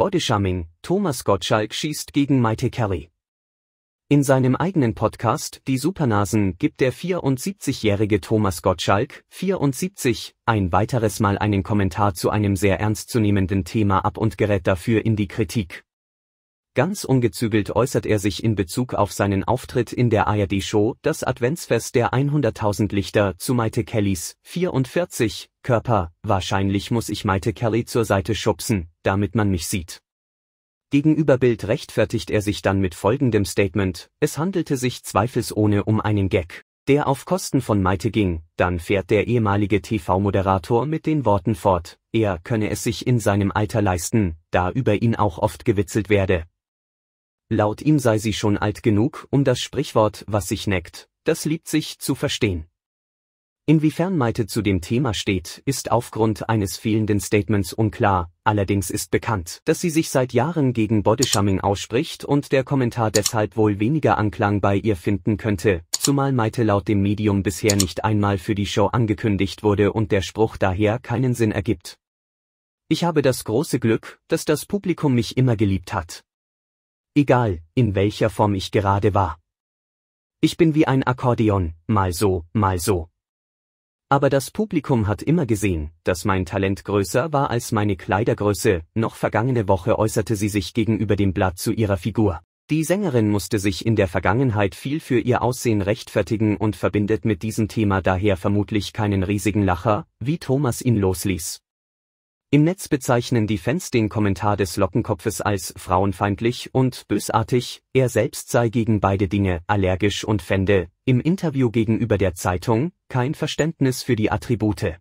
Bodyshaming, Thomas Gottschalk schießt gegen Maite Kelly. In seinem eigenen Podcast Die Supernasen gibt der 74-jährige Thomas Gottschalk, 74, ein weiteres Mal einen Kommentar zu einem sehr ernstzunehmenden Thema ab und gerät dafür in die Kritik. Ganz ungezügelt äußert er sich in Bezug auf seinen Auftritt in der ARD-Show Das Adventsfest der 100.000 Lichter zu Maite Kellys 44 Körper, wahrscheinlich muss ich Maite Kelly zur Seite schubsen, damit man mich sieht. Gegenüber Bild rechtfertigt er sich dann mit folgendem Statement, es handelte sich zweifelsohne um einen Gag, der auf Kosten von Maite ging, dann fährt der ehemalige TV-Moderator mit den Worten fort, er könne es sich in seinem Alter leisten, da über ihn auch oft gewitzelt werde. Laut ihm sei sie schon alt genug, um das Sprichwort was sich neckt, das liebt sich zu verstehen. Inwiefern Maite zu dem Thema steht, ist aufgrund eines fehlenden Statements unklar, allerdings ist bekannt, dass sie sich seit Jahren gegen Bodyshaming ausspricht und der Kommentar deshalb wohl weniger Anklang bei ihr finden könnte, zumal Maite laut dem Medium bisher nicht einmal für die Show angekündigt wurde und der Spruch daher keinen Sinn ergibt. Ich habe das große Glück, dass das Publikum mich immer geliebt hat egal, in welcher Form ich gerade war. Ich bin wie ein Akkordeon, mal so, mal so. Aber das Publikum hat immer gesehen, dass mein Talent größer war als meine Kleidergröße, noch vergangene Woche äußerte sie sich gegenüber dem Blatt zu ihrer Figur. Die Sängerin musste sich in der Vergangenheit viel für ihr Aussehen rechtfertigen und verbindet mit diesem Thema daher vermutlich keinen riesigen Lacher, wie Thomas ihn losließ. Im Netz bezeichnen die Fans den Kommentar des Lockenkopfes als frauenfeindlich und bösartig, er selbst sei gegen beide Dinge allergisch und fände, im Interview gegenüber der Zeitung, kein Verständnis für die Attribute